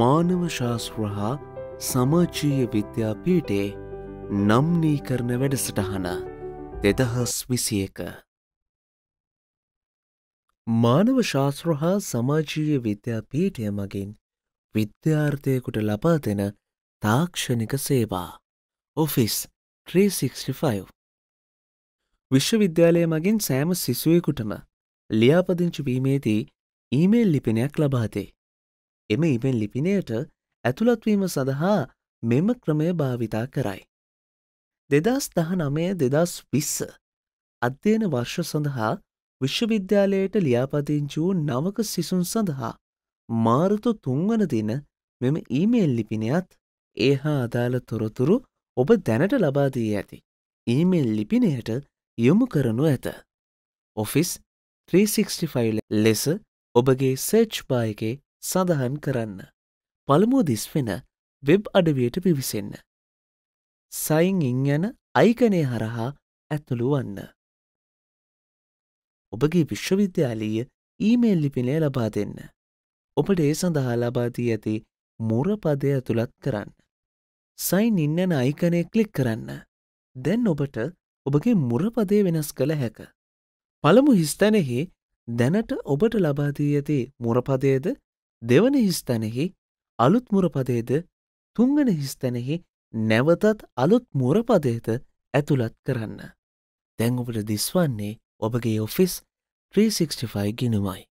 මානව ශාස්ත්‍ර හා සමාජීය විද්‍යාපීටේ නම්නී කරන වැඩසටහන දෙදහස් විසියක. මානව ශාස්ත්‍ර හා සමාජීය විද්‍යාපීටය මගින් විද්‍යාර්ථයකුට ලබා දෙන තාක්ෂණික සේවා. ඔෆිස් 365 විශ්වවිද්‍යාලය මගින් සෑම සිසුවයකුටම ලියාපදිංචි වීමේදී ඊමේල් ලිපෙනයක් ලබාදේ. එම ඉමෙන් ලිපිනයට ඇතුළත්වීම සඳහා මෙම ක්‍රමය භාවිතා කරයි. දෙදස් දහ නමය දෙදස් විස්ස අධ්‍යයන වර්ෂ සඳහා විශ්වවිද්‍යාලයට ලියාපදිංචූ නවක සිසුන් සඳහා මාරතු තුන්වන දින මෙම ඊමේල් ලිපිනයත් ඒ හා අදාළ තොරතුරු ඔබ දැනට ලබාදී ඇති. ඊමේල් ලිපිනයට යොමු කරනු ඇත. ඔෆිස් 365 ලෙස ඔබගේ සර්ච් පායකේ සඳහන් කරන්න. පළමුෝදිස් වෙන වෙබ් අඩවියට පිවිසෙන්න. සයිංඉං යන අයිකනය හරහා ඇතුළු වන්න. ඔබගේ විශ්වවිද්‍යාලීය ඊමේල් ලිපිනය ලබා දෙන්න. ඔබට ඒ සඳහා ලබාදී ඇති මුරපදය ඇතුළත් කරන්න. සයින් ඉන්නන අයිකනය කලික් කරන්න. දැන් ඔබට ඔබගේ මුරපදය වෙනස් කළ හැක. පළමු හිස්තැනෙහි දැනට ඔබට ලබාදී ඇති මුරපදයද දෙවන හිස්තැනෙහි අලුත් මුරපදයද තුංගන හිස්තැනෙහි නැවතත් අලුත් මුරපදයද ඇතුළත් කරන්න. දැන් ඔබට දිස්වන්නේ ඔබගේ ඔෆිස් 365 ගිනුමයි.